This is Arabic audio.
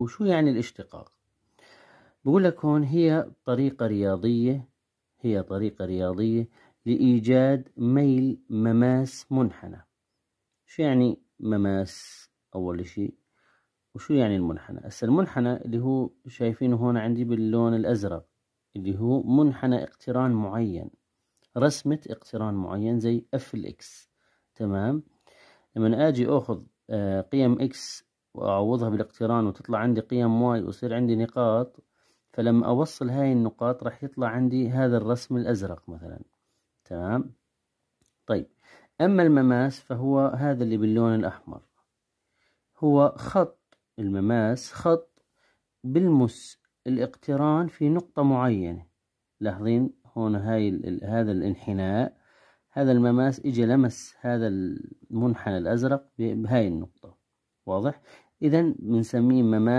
وشو يعني الاشتقاق بقول لك هون هي طريقة رياضية هي طريقة رياضية لإيجاد ميل مماس منحنى شو يعني مماس أول شيء وشو يعني المنحنى هسه المنحنى اللي هو شايفينه هون عندي باللون الأزرق اللي هو منحنى اقتران معين رسمة اقتران معين زي اف الاكس تمام لما اجي اخذ آه، قيم اكس وأعوضها بالاقتران وتطلع عندي قيم واي ويصير عندي نقاط فلما أوصل هاي النقاط راح يطلع عندي هذا الرسم الأزرق مثلا تمام طيب أما المماس فهو هذا اللي باللون الأحمر هو خط المماس خط بالمس الاقتران في نقطة معينة لاحظين هون هاي هذا الانحناء هذا المماس اجى لمس هذا المنحنى الأزرق بهاي النقطة واضح إذا بنسميه ممات